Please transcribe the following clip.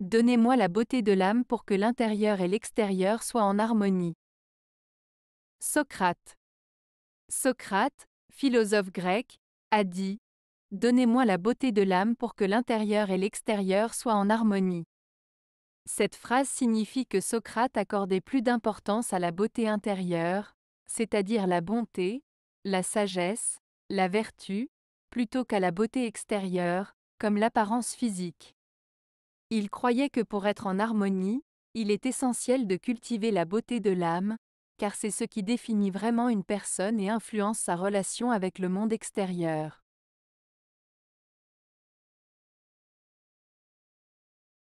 Donnez-moi la beauté de l'âme pour que l'intérieur et l'extérieur soient en harmonie. Socrate. Socrate, philosophe grec, a dit Donnez-moi la beauté de l'âme pour que l'intérieur et l'extérieur soient en harmonie. Cette phrase signifie que Socrate accordait plus d'importance à la beauté intérieure, c'est-à-dire la bonté, la sagesse, la vertu, plutôt qu'à la beauté extérieure, comme l'apparence physique. Il croyait que pour être en harmonie, il est essentiel de cultiver la beauté de l'âme, car c'est ce qui définit vraiment une personne et influence sa relation avec le monde extérieur.